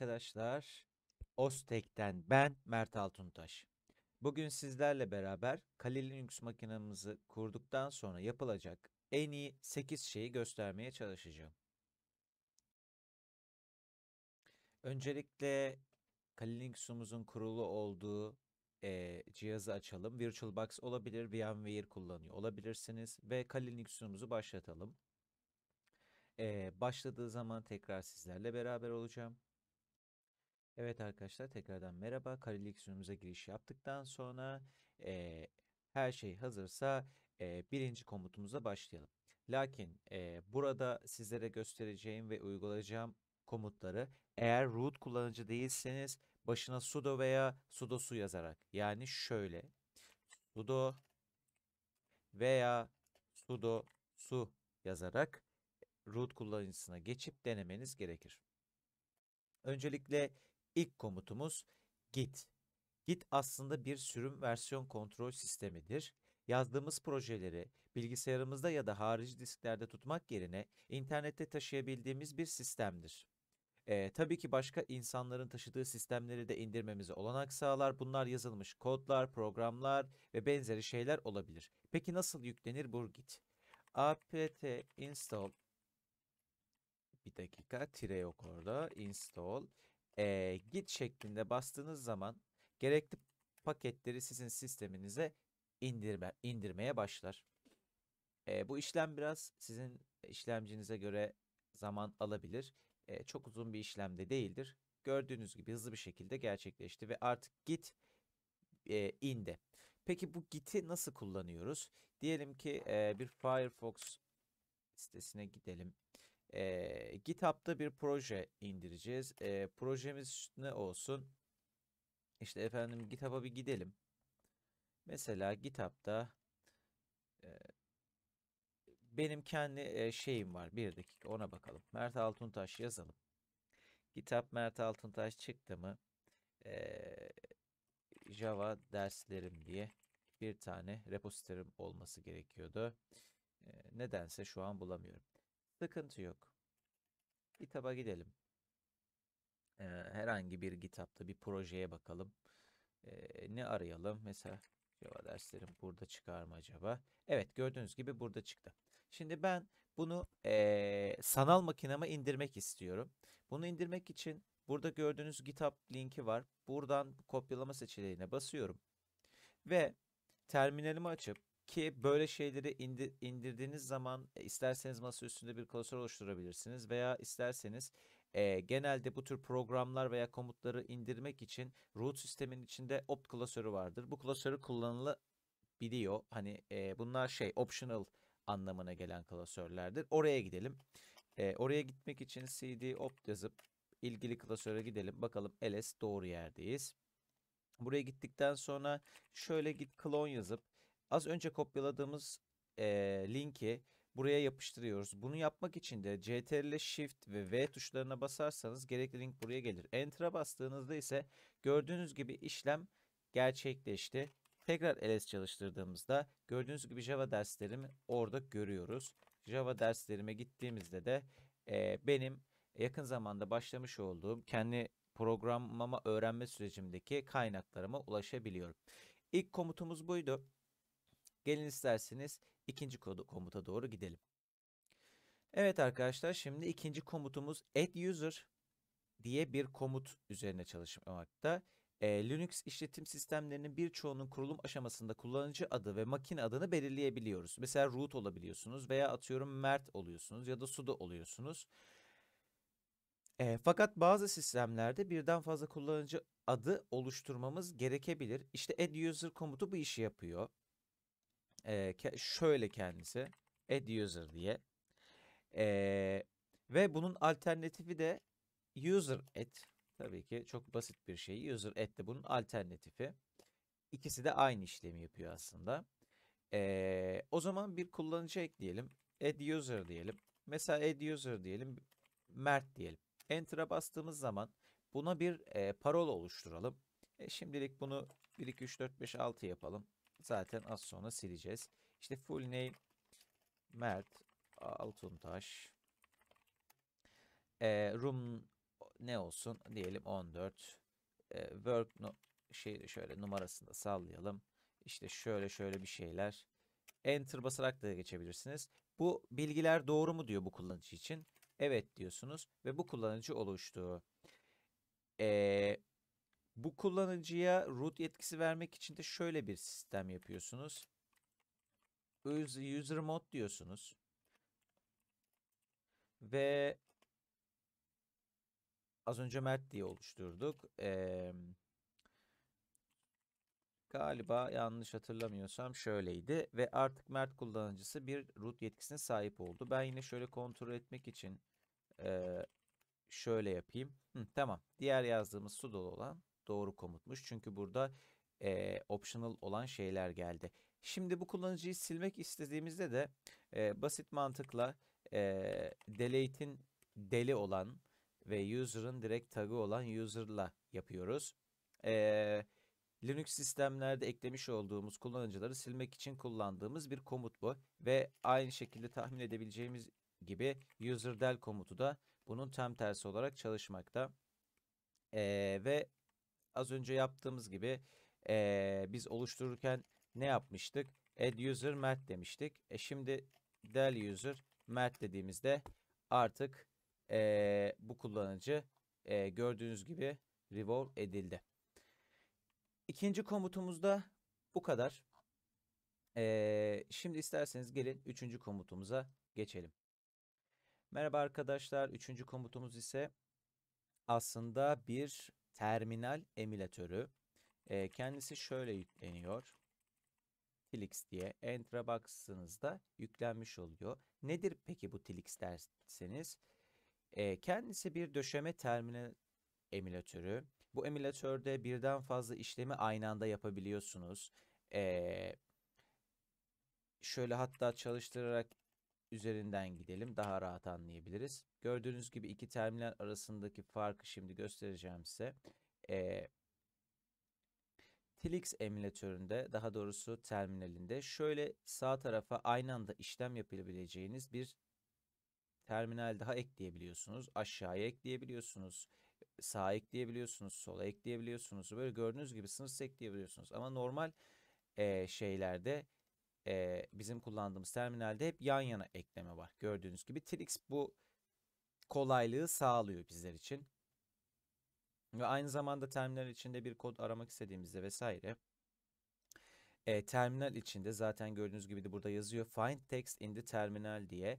arkadaşlar. Ostek'ten ben Mert Altuntaş. Bugün sizlerle beraber Kali Linux makinamızı kurduktan sonra yapılacak en iyi 8 şeyi göstermeye çalışacağım. Öncelikle Kali Linux'umuzun kurulu olduğu e, cihazı açalım. VirtualBox olabilir, VMware kullanıyor olabilirsiniz ve Kali Linux'umuzu başlatalım. Ee, başladığı zaman tekrar sizlerle beraber olacağım. Evet arkadaşlar tekrardan merhaba. Karelik sunumuza giriş yaptıktan sonra e, her şey hazırsa e, birinci komutumuza başlayalım. Lakin e, burada sizlere göstereceğim ve uygulayacağım komutları eğer root kullanıcı değilseniz başına sudo veya sudo su yazarak yani şöyle sudo veya sudo su yazarak root kullanıcısına geçip denemeniz gerekir. Öncelikle İlk komutumuz git. Git aslında bir sürüm versiyon kontrol sistemidir. Yazdığımız projeleri bilgisayarımızda ya da harici disklerde tutmak yerine internette taşıyabildiğimiz bir sistemdir. E, tabii ki başka insanların taşıdığı sistemleri de indirmemize olanak sağlar. Bunlar yazılmış kodlar, programlar ve benzeri şeyler olabilir. Peki nasıl yüklenir bu git? apt install bir dakika tire yok orada install e, git şeklinde bastığınız zaman gerekli paketleri sizin sisteminize indirme, indirmeye başlar. E, bu işlem biraz sizin işlemcinize göre zaman alabilir. E, çok uzun bir işlemde değildir. Gördüğünüz gibi hızlı bir şekilde gerçekleşti ve artık git e, indi. Peki bu Git'i nasıl kullanıyoruz? Diyelim ki e, bir Firefox sitesine gidelim. E, GitHub'da bir proje indireceğiz. E, projemiz ne olsun? İşte efendim GitHub'a bir gidelim. Mesela GitHub'da e, benim kendi e, şeyim var. Bir dakika ona bakalım. Mert Altuntaş yazalım. GitHub Mert Altuntaş çıktı mı? E, Java derslerim diye bir tane repositorim olması gerekiyordu. E, nedense şu an bulamıyorum. Sıkıntı yok. GitHub'a gidelim. Ee, herhangi bir GitHub'ta bir projeye bakalım. Ee, ne arayalım? Mesela Java derslerim burada çıkar mı acaba? Evet gördüğünüz gibi burada çıktı. Şimdi ben bunu e, sanal makinama indirmek istiyorum. Bunu indirmek için burada gördüğünüz GitHub linki var. Buradan kopyalama seçeneğine basıyorum. Ve terminalimi açıp ki böyle şeyleri indi, indirdiğiniz zaman e, isterseniz masa üstünde bir klasör oluşturabilirsiniz veya isterseniz e, genelde bu tür programlar veya komutları indirmek için root sistemin içinde opt klasörü vardır. Bu klasörü kullanılabiliyor. Hani e, bunlar şey optional anlamına gelen klasörlerdir. Oraya gidelim. E, oraya gitmek için cd opt yazıp ilgili klasöre gidelim. Bakalım ls doğru yerdeyiz. Buraya gittikten sonra şöyle git clone yazıp Az önce kopyaladığımız e, linki buraya yapıştırıyoruz. Bunu yapmak için de CTRL Shift ve V tuşlarına basarsanız gerekli link buraya gelir. Enter'a bastığınızda ise gördüğünüz gibi işlem gerçekleşti. Tekrar LS çalıştırdığımızda gördüğünüz gibi Java derslerimi orada görüyoruz. Java derslerime gittiğimizde de e, benim yakın zamanda başlamış olduğum kendi programlama öğrenme sürecimdeki kaynaklarıma ulaşabiliyorum. İlk komutumuz buydu. Gelin isterseniz ikinci komuta doğru gidelim. Evet arkadaşlar şimdi ikinci komutumuz add user diye bir komut üzerine çalışmakta. E, Linux işletim sistemlerinin birçoğunun kurulum aşamasında kullanıcı adı ve makine adını belirleyebiliyoruz. Mesela root olabiliyorsunuz veya atıyorum mert oluyorsunuz ya da sudo oluyorsunuz. E, fakat bazı sistemlerde birden fazla kullanıcı adı oluşturmamız gerekebilir. İşte adduser komutu bu işi yapıyor e, şöyle kendisi add user diye. E, ve bunun alternatifi de user add. Tabii ki çok basit bir şey. User add de bunun alternatifi. ikisi de aynı işlemi yapıyor aslında. E, o zaman bir kullanıcı ekleyelim. Add user diyelim. Mesela add user diyelim. Mert diyelim. Enter'a bastığımız zaman buna bir e, parola oluşturalım. E, şimdilik bunu 1, 2, 3, 4, 5, 6 yapalım zaten az sonra sileceğiz. İşte full name Mert Altuntaş. E, room ne olsun diyelim 14. E, work no, şey şöyle numarasını da sallayalım. İşte şöyle şöyle bir şeyler. Enter basarak da geçebilirsiniz. Bu bilgiler doğru mu diyor bu kullanıcı için. Evet diyorsunuz ve bu kullanıcı oluştu. Ee, bu kullanıcıya root yetkisi vermek için de şöyle bir sistem yapıyorsunuz. User mod diyorsunuz. Ve az önce Mert diye oluşturduk. Ee, galiba yanlış hatırlamıyorsam şöyleydi. Ve artık Mert kullanıcısı bir root yetkisine sahip oldu. Ben yine şöyle kontrol etmek için e, şöyle yapayım. Hı, tamam. Diğer yazdığımız sudo olan doğru komutmuş. Çünkü burada e, optional olan şeyler geldi. Şimdi bu kullanıcıyı silmek istediğimizde de e, basit mantıkla e, delete'in deli olan ve user'ın direkt tag'ı olan user'la yapıyoruz. E, Linux sistemlerde eklemiş olduğumuz kullanıcıları silmek için kullandığımız bir komut bu. Ve aynı şekilde tahmin edebileceğimiz gibi user del komutu da bunun tam tersi olarak çalışmakta. E, ve Az önce yaptığımız gibi ee, biz oluştururken ne yapmıştık? Add user Mert demiştik. E şimdi del user Mert dediğimizde artık ee, bu kullanıcı e, gördüğünüz gibi revolve edildi. İkinci komutumuzda bu kadar. Ee, şimdi isterseniz gelin üçüncü komutumuza geçelim. Merhaba arkadaşlar. Üçüncü komutumuz ise aslında bir terminal emülatörü. E, kendisi şöyle yükleniyor. Tilix diye enter'a bastığınızda yüklenmiş oluyor. Nedir peki bu Tilix derseniz? E, kendisi bir döşeme terminal emülatörü. Bu emülatörde birden fazla işlemi aynı anda yapabiliyorsunuz. E, şöyle hatta çalıştırarak üzerinden gidelim. Daha rahat anlayabiliriz. Gördüğünüz gibi iki terminal arasındaki farkı şimdi göstereceğim size. Ee, Tilix emülatöründe daha doğrusu terminalinde şöyle sağ tarafa aynı anda işlem yapabileceğiniz bir terminal daha ekleyebiliyorsunuz. Aşağıya ekleyebiliyorsunuz. Sağa ekleyebiliyorsunuz. Sola ekleyebiliyorsunuz. Böyle gördüğünüz gibi sınırsız ekleyebiliyorsunuz. Ama normal e, şeylerde e, bizim kullandığımız terminalde hep yan yana ekleme var. Gördüğünüz gibi Trix bu kolaylığı sağlıyor bizler için. Ve aynı zamanda terminal içinde bir kod aramak istediğimizde vesaire e, terminal içinde zaten gördüğünüz gibi de burada yazıyor find text in the terminal diye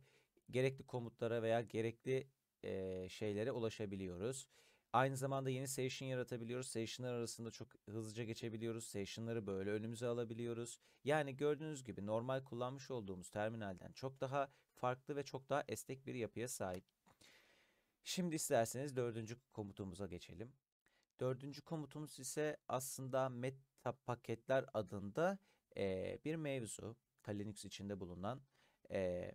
gerekli komutlara veya gerekli e, şeylere ulaşabiliyoruz. Aynı zamanda yeni session yaratabiliyoruz. Session'lar arasında çok hızlıca geçebiliyoruz. Session'ları böyle önümüze alabiliyoruz. Yani gördüğünüz gibi normal kullanmış olduğumuz terminalden çok daha farklı ve çok daha esnek bir yapıya sahip. Şimdi isterseniz dördüncü komutumuza geçelim. Dördüncü komutumuz ise aslında meta paketler adında e, bir mevzu. Linux içinde bulunan. E,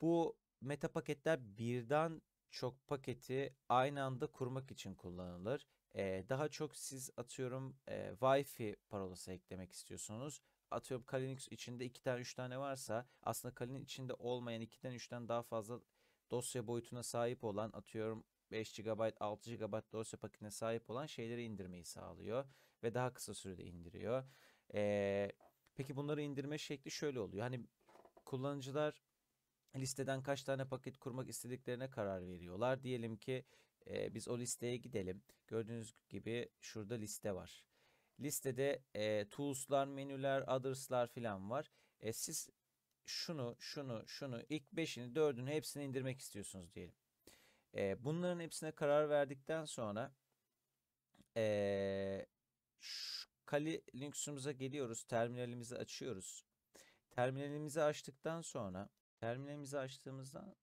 bu meta paketler birden çok paketi aynı anda kurmak için kullanılır. Ee, daha çok siz atıyorum e, Wi-Fi parolası eklemek istiyorsunuz. Atıyorum Kali içinde 2 tane 3 tane varsa aslında Kali içinde olmayan 2'den 3'ten daha fazla dosya boyutuna sahip olan atıyorum 5 GB 6 GB dosya paketine sahip olan şeyleri indirmeyi sağlıyor ve daha kısa sürede indiriyor. Ee, peki bunları indirme şekli şöyle oluyor. Hani kullanıcılar listeden kaç tane paket kurmak istediklerine karar veriyorlar. Diyelim ki e, biz o listeye gidelim. Gördüğünüz gibi şurada liste var. Listede e, tools'lar, menüler, others'lar falan var. E, siz şunu, şunu, şunu, ilk 5'ini, 4'ünü hepsini indirmek istiyorsunuz diyelim. E, bunların hepsine karar verdikten sonra e, Kali Linux'umuza geliyoruz. Terminalimizi açıyoruz. Terminalimizi açtıktan sonra Terminalimizi açtığımızda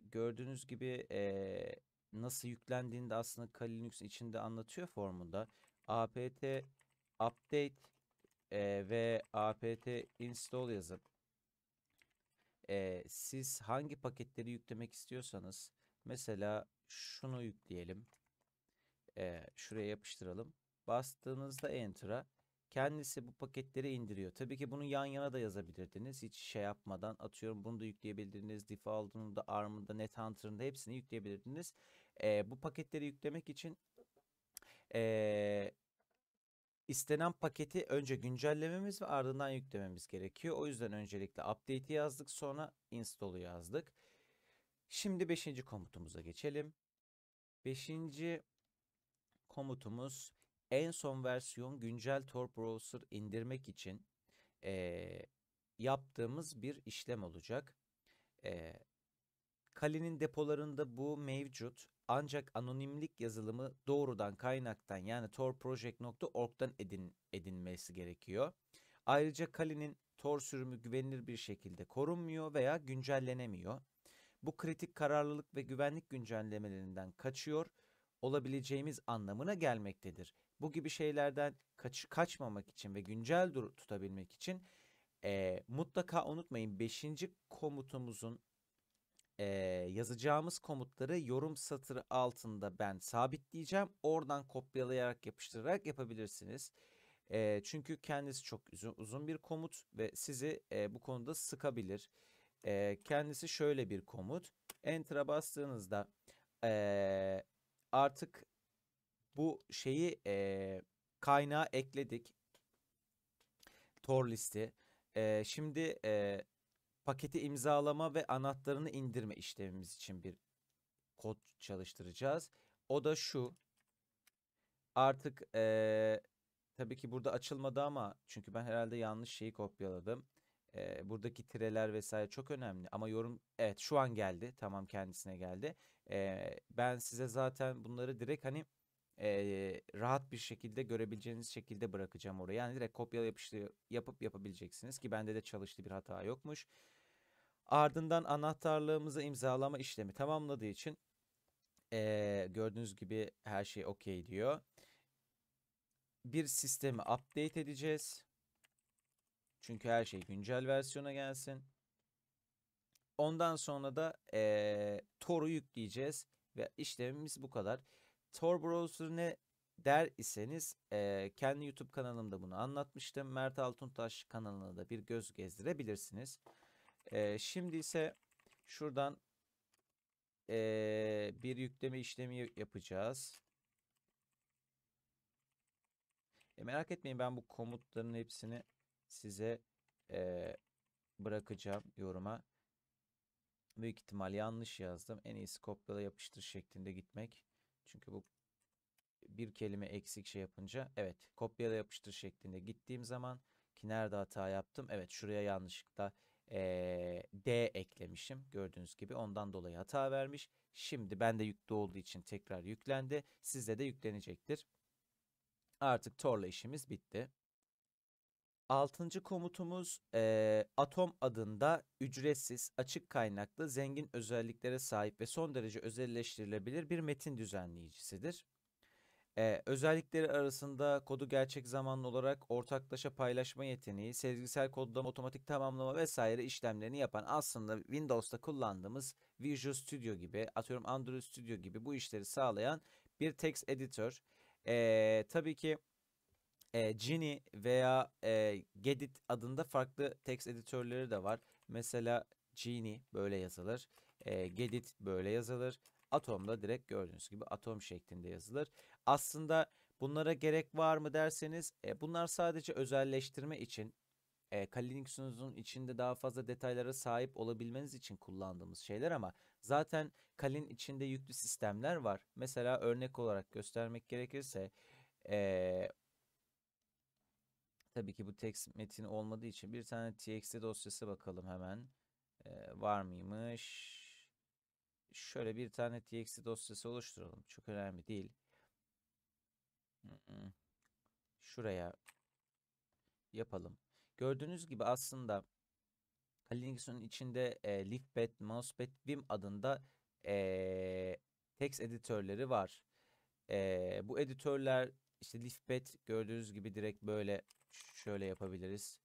gördüğünüz gibi e, nasıl yüklendiğini de aslında Kali Linux içinde anlatıyor formunda. apt update e, ve apt install yazıp e, siz hangi paketleri yüklemek istiyorsanız mesela şunu yükleyelim. E, şuraya yapıştıralım. Bastığınızda enter'a Kendisi bu paketleri indiriyor. Tabii ki bunu yan yana da yazabilirdiniz. Hiç şey yapmadan atıyorum bunu da yükleyebilirdiniz. Default'unu da ARM'ı da NetHunter'ın da hepsini yükleyebilirdiniz. E, bu paketleri yüklemek için e, istenen paketi önce güncellememiz ve ardından yüklememiz gerekiyor. O yüzden öncelikle update'i yazdık sonra install'u yazdık. Şimdi 5. komutumuza geçelim. 5. komutumuz en son versiyon güncel Tor Browser indirmek için e, yaptığımız bir işlem olacak. E, Kali'nin depolarında bu mevcut ancak anonimlik yazılımı doğrudan kaynaktan yani torproject.org'dan edin, edinmesi gerekiyor. Ayrıca Kali'nin Tor sürümü güvenilir bir şekilde korunmuyor veya güncellenemiyor. Bu kritik kararlılık ve güvenlik güncellemelerinden kaçıyor olabileceğimiz anlamına gelmektedir bu gibi şeylerden kaç, kaçmamak için ve güncel dur tutabilmek için e, mutlaka unutmayın 5. komutumuzun e, yazacağımız komutları yorum satırı altında ben sabitleyeceğim. Oradan kopyalayarak yapıştırarak yapabilirsiniz. E, çünkü kendisi çok uzun, uzun bir komut ve sizi e, bu konuda sıkabilir. E, kendisi şöyle bir komut. Enter'a bastığınızda e, artık bu şeyi e, kaynağa ekledik. Tor listi. E, şimdi e, paketi imzalama ve anahtarını indirme işlemimiz için bir kod çalıştıracağız. O da şu. Artık e, tabii ki burada açılmadı ama çünkü ben herhalde yanlış şeyi kopyaladım. E, buradaki tireler vesaire çok önemli ama yorum evet şu an geldi. Tamam kendisine geldi. E, ben size zaten bunları direkt hani e, rahat bir şekilde görebileceğiniz şekilde bırakacağım oraya. Yani direkt kopyala yapıştı yapıp yapabileceksiniz ki bende de çalıştı bir hata yokmuş. Ardından anahtarlığımızı imzalama işlemi tamamladığı için e, gördüğünüz gibi her şey okey diyor. Bir sistemi update edeceğiz. Çünkü her şey güncel versiyona gelsin. Ondan sonra da e, Tor'u yükleyeceğiz ve işlemimiz bu kadar. Tor Browser ne der iseniz e, kendi YouTube kanalımda bunu anlatmıştım. Mert Altuntaş kanalına da bir göz gezdirebilirsiniz. E, şimdi ise şuradan e, bir yükleme işlemi yapacağız. E, merak etmeyin ben bu komutların hepsini size e, bırakacağım yoruma. Büyük ihtimal yanlış yazdım. En iyisi kopyala yapıştır şeklinde gitmek. Çünkü bu bir kelime eksik şey yapınca evet kopyala yapıştır şeklinde gittiğim zaman ki nerede hata yaptım? Evet şuraya yanlışlıkla ee, D eklemişim gördüğünüz gibi ondan dolayı hata vermiş. Şimdi ben de yüklü olduğu için tekrar yüklendi. Sizde de yüklenecektir. Artık Tor'la işimiz bitti. Altıncı komutumuz e, Atom adında ücretsiz, açık kaynaklı, zengin özelliklere sahip ve son derece özelleştirilebilir bir metin düzenleyicisidir. E, özellikleri arasında kodu gerçek zamanlı olarak ortaklaşa paylaşma yeteneği, sezgisel kodlama, otomatik tamamlama vesaire işlemlerini yapan aslında Windows'ta kullandığımız Visual Studio gibi, atıyorum Android Studio gibi bu işleri sağlayan bir text editor. E, tabii ki e, Gini veya e, Gedit adında farklı text editörleri de var. Mesela Gini böyle yazılır. E, Gedit böyle yazılır. Atom da direkt gördüğünüz gibi atom şeklinde yazılır. Aslında bunlara gerek var mı derseniz e, bunlar sadece özelleştirme için e, Kalinux'unuzun içinde daha fazla detaylara sahip olabilmeniz için kullandığımız şeyler ama zaten Kalin içinde yüklü sistemler var. Mesela örnek olarak göstermek gerekirse e, Tabii ki bu text metin olmadığı için bir tane txt dosyası bakalım hemen. Ee, var mıymış? Şöyle bir tane txt dosyası oluşturalım. Çok önemli değil. Şuraya yapalım. Gördüğünüz gibi aslında Kaliniksun'un içinde e, Leafpad, Mousepad, Vim adında e, text editörleri var. E, bu editörler işte Leafpad gördüğünüz gibi direkt böyle şöyle yapabiliriz.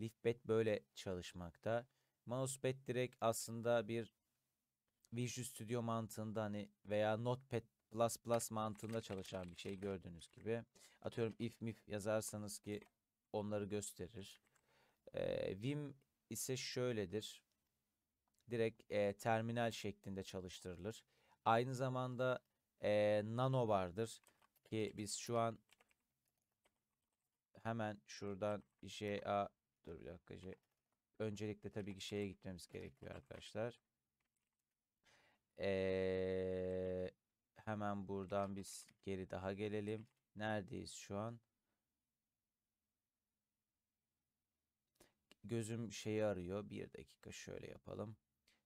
Leafpad böyle çalışmakta. Mousepad direkt aslında bir Visual Studio mantığında hani veya Notepad plus plus mantığında çalışan bir şey gördüğünüz gibi. Atıyorum if mif yazarsanız ki onları gösterir. E, Vim ise şöyledir. Direkt e, terminal şeklinde çalıştırılır. Aynı zamanda e, Nano vardır ki biz şu an hemen şuradan işe a dur bir dakika şey. Öncelikle tabii ki şeye gitmemiz gerekiyor arkadaşlar. Ee, hemen buradan biz geri daha gelelim. Neredeyiz şu an? Gözüm şeyi arıyor. Bir dakika şöyle yapalım.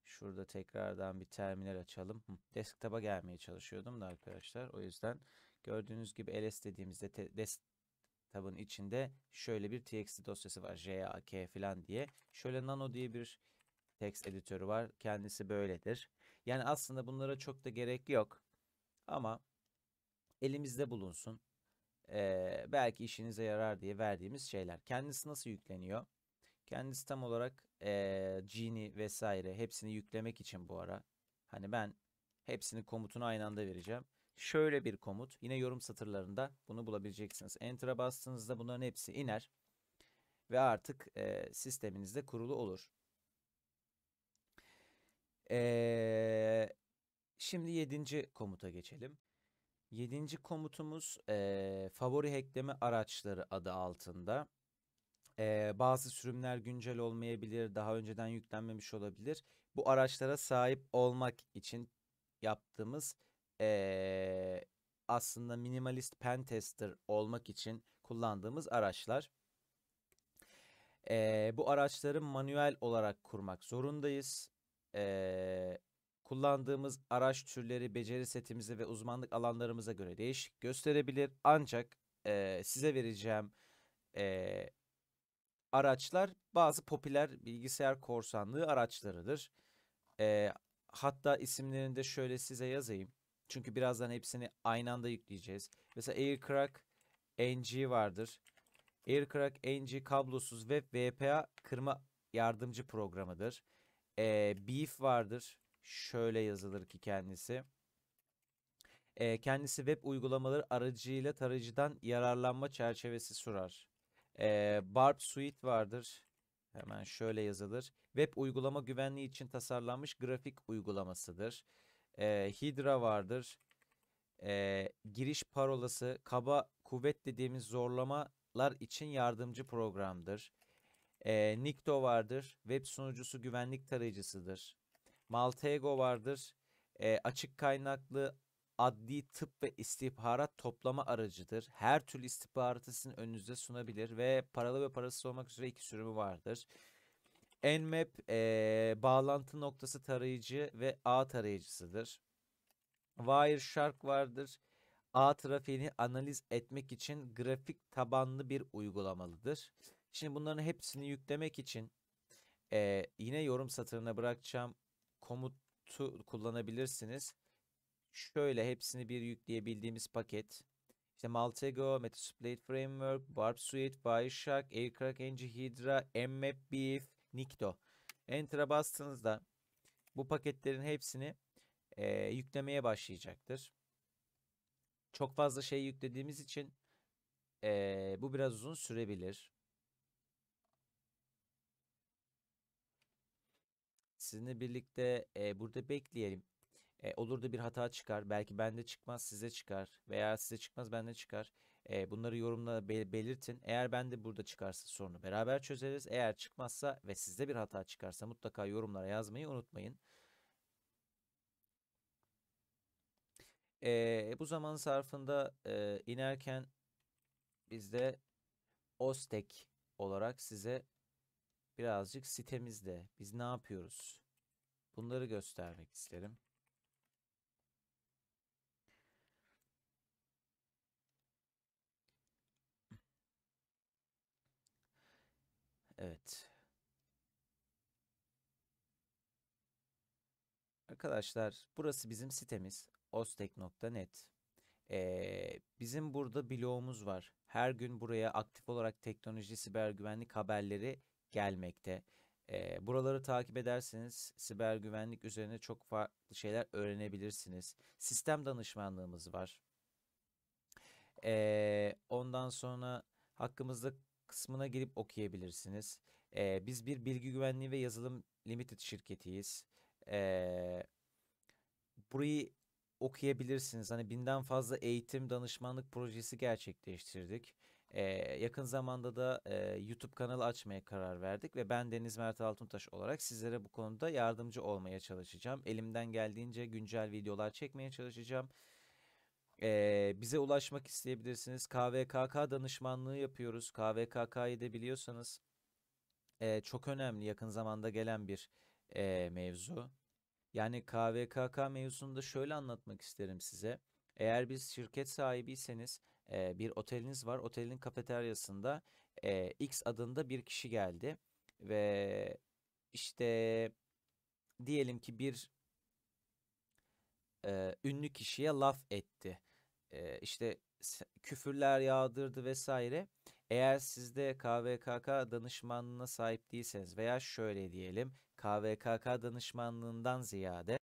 Şurada tekrardan bir terminal açalım. Desktop'a gelmeye çalışıyordum da arkadaşlar. O yüzden gördüğünüz gibi ls dediğimizde te, des, tabın içinde şöyle bir txt dosyası var. jak falan diye. Şöyle nano diye bir text editörü var. Kendisi böyledir. Yani aslında bunlara çok da gerek yok. Ama elimizde bulunsun. Ee, belki işinize yarar diye verdiğimiz şeyler. Kendisi nasıl yükleniyor? Kendisi tam olarak e, Gini vesaire hepsini yüklemek için bu ara. Hani ben hepsini komutunu aynı anda vereceğim şöyle bir komut. Yine yorum satırlarında bunu bulabileceksiniz. Enter'a bastığınızda bunların hepsi iner. Ve artık e, sisteminizde kurulu olur. E, şimdi yedinci komuta geçelim. Yedinci komutumuz e, favori hackleme araçları adı altında. E, bazı sürümler güncel olmayabilir, daha önceden yüklenmemiş olabilir. Bu araçlara sahip olmak için yaptığımız ee, aslında minimalist pen tester olmak için kullandığımız araçlar. Ee, bu araçları manuel olarak kurmak zorundayız. Ee, kullandığımız araç türleri beceri setimize ve uzmanlık alanlarımıza göre değişik gösterebilir. Ancak e, size vereceğim e, araçlar bazı popüler bilgisayar korsanlığı araçlarıdır. E, hatta isimlerini de şöyle size yazayım. Çünkü birazdan hepsini aynı anda yükleyeceğiz. Mesela Aircrack NG vardır. Aircrack NG kablosuz ve VPA kırma yardımcı programıdır. Ee, Beef vardır. Şöyle yazılır ki kendisi. Ee, kendisi web uygulamaları aracıyla tarayıcıdan yararlanma çerçevesi sunar. Ee, Barb Suite vardır. Hemen şöyle yazılır. Web uygulama güvenliği için tasarlanmış grafik uygulamasıdır e, Hydra vardır. E, giriş parolası kaba kuvvet dediğimiz zorlamalar için yardımcı programdır. E, Nikto vardır. Web sunucusu güvenlik tarayıcısıdır. Maltego vardır. E, açık kaynaklı adli tıp ve istihbarat toplama aracıdır. Her türlü istihbaratı sizin önünüze sunabilir ve paralı ve parasız olmak üzere iki sürümü vardır. Nmap e, bağlantı noktası tarayıcı ve ağ tarayıcısıdır. Wireshark vardır. Ağ trafiğini analiz etmek için grafik tabanlı bir uygulamalıdır. Şimdi bunların hepsini yüklemek için e, yine yorum satırına bırakacağım komutu kullanabilirsiniz. Şöyle hepsini bir yükleyebildiğimiz paket. İşte Maltego, Metasploit Framework, Barb Suite, Wireshark, Aircrack Engine Hydra, Mmap Beef, Nikto. Enter'a bastığınızda bu paketlerin hepsini e, yüklemeye başlayacaktır. Çok fazla şey yüklediğimiz için e, bu biraz uzun sürebilir. Sizinle birlikte e, burada bekleyelim. E, olur da bir hata çıkar. Belki bende çıkmaz size çıkar. Veya size çıkmaz bende çıkar. E, bunları yorumla bel- belirtin. Eğer ben de burada çıkarsa sorunu beraber çözeriz. Eğer çıkmazsa ve sizde bir hata çıkarsa mutlaka yorumlara yazmayı unutmayın. E, bu zaman sarfında e, inerken biz de Ostek olarak size birazcık sitemizde biz ne yapıyoruz bunları göstermek isterim. Arkadaşlar burası bizim sitemiz ostek.net. Ee, bizim burada bloğumuz var. Her gün buraya aktif olarak teknoloji, siber güvenlik haberleri gelmekte. Ee, buraları takip ederseniz siber güvenlik üzerine çok farklı şeyler öğrenebilirsiniz. Sistem danışmanlığımız var. Ee, ondan sonra hakkımızda kısmına girip okuyabilirsiniz. Ee, biz bir bilgi güvenliği ve yazılım limited şirketiyiz. Ee, burayı okuyabilirsiniz. Hani binden fazla eğitim danışmanlık projesi gerçekleştirdik. Ee, yakın zamanda da e, YouTube kanalı açmaya karar verdik ve ben Deniz Mert Altuntaş olarak sizlere bu konuda yardımcı olmaya çalışacağım. Elimden geldiğince güncel videolar çekmeye çalışacağım. Ee, bize ulaşmak isteyebilirsiniz. KVKK danışmanlığı yapıyoruz. KVKK'yı da biliyorsanız e, çok önemli yakın zamanda gelen bir e, mevzu. Yani KVKK mevzusunu da şöyle anlatmak isterim size. Eğer biz şirket sahibiyseniz e, bir oteliniz var. Otelin kafeteryasında e, X adında bir kişi geldi ve işte diyelim ki bir e, ünlü kişiye laf etti. E, işte küfürler yağdırdı vesaire. Eğer sizde KVKK danışmanlığına sahip değilseniz veya şöyle diyelim KVKK danışmanlığından ziyade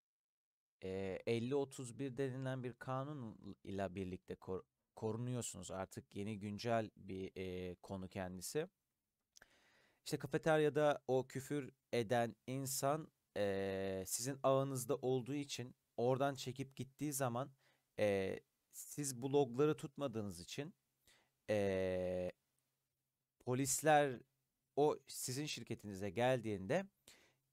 e, 50-31 denilen bir kanun ile birlikte kor korunuyorsunuz. Artık yeni güncel bir e, konu kendisi. İşte kafeteryada o küfür eden insan e, sizin ağınızda olduğu için oradan çekip gittiği zaman e, siz bu logları tutmadığınız için e, polisler o sizin şirketinize geldiğinde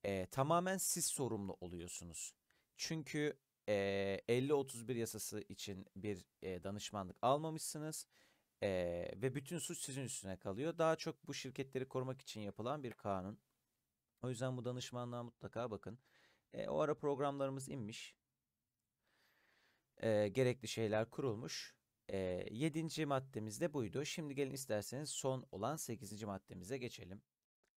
e, tamamen siz sorumlu oluyorsunuz. Çünkü e, 50-31 yasası için bir e, danışmanlık almamışsınız e, ve bütün suç sizin üstüne kalıyor. Daha çok bu şirketleri korumak için yapılan bir kanun. O yüzden bu danışmanlığa mutlaka bakın. E, o ara programlarımız inmiş. E, gerekli şeyler kurulmuş. E, 7. maddemiz de buydu. Şimdi gelin isterseniz son olan sekizinci maddemize geçelim.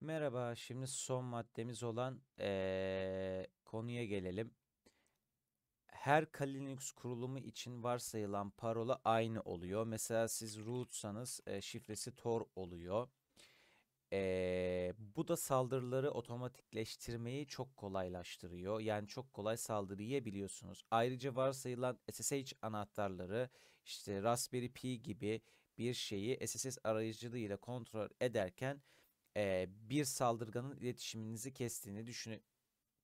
Merhaba, şimdi son maddemiz olan ee, konuya gelelim. Her Linux kurulumu için varsayılan parola aynı oluyor. Mesela siz rootsanız e, şifresi tor oluyor. E, bu da saldırıları otomatikleştirmeyi çok kolaylaştırıyor. Yani çok kolay saldırı yiyebiliyorsunuz. Ayrıca varsayılan SSH anahtarları işte Raspberry Pi gibi bir şeyi SSH arayıcılığıyla kontrol ederken e, bir saldırganın iletişiminizi kestiğini düşün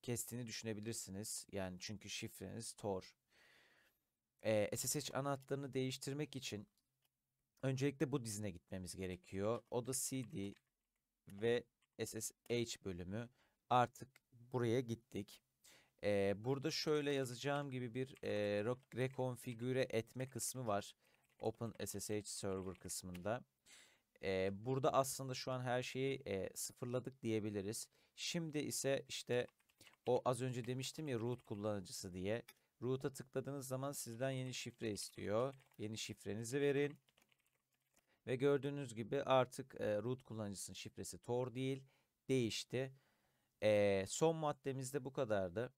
kestiğini düşünebilirsiniz. Yani çünkü şifreniz Tor. E, SSH anahtarını değiştirmek için öncelikle bu dizine gitmemiz gerekiyor. O da CD ve SSH bölümü. Artık buraya gittik. E, burada şöyle yazacağım gibi bir e, rekonfigüre etme kısmı var. Open SSH Server kısmında. E, burada aslında şu an her şeyi e, sıfırladık diyebiliriz. Şimdi ise işte o az önce demiştim ya root kullanıcısı diye. Root'a tıkladığınız zaman sizden yeni şifre istiyor. Yeni şifrenizi verin. Ve gördüğünüz gibi artık e, root kullanıcısının şifresi Tor değil değişti. E, son maddemizde bu kadardı.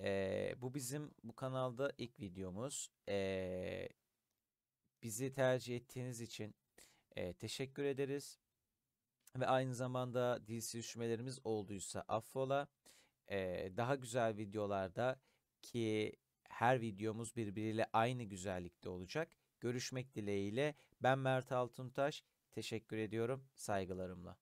E, bu bizim bu kanalda ilk videomuz. E, bizi tercih ettiğiniz için e, teşekkür ederiz. Ve aynı zamanda dil sürüşmelerimiz olduysa affola. E, daha güzel videolarda ki her videomuz birbiriyle aynı güzellikte olacak. Görüşmek dileğiyle ben Mert Altuntaş. Teşekkür ediyorum saygılarımla.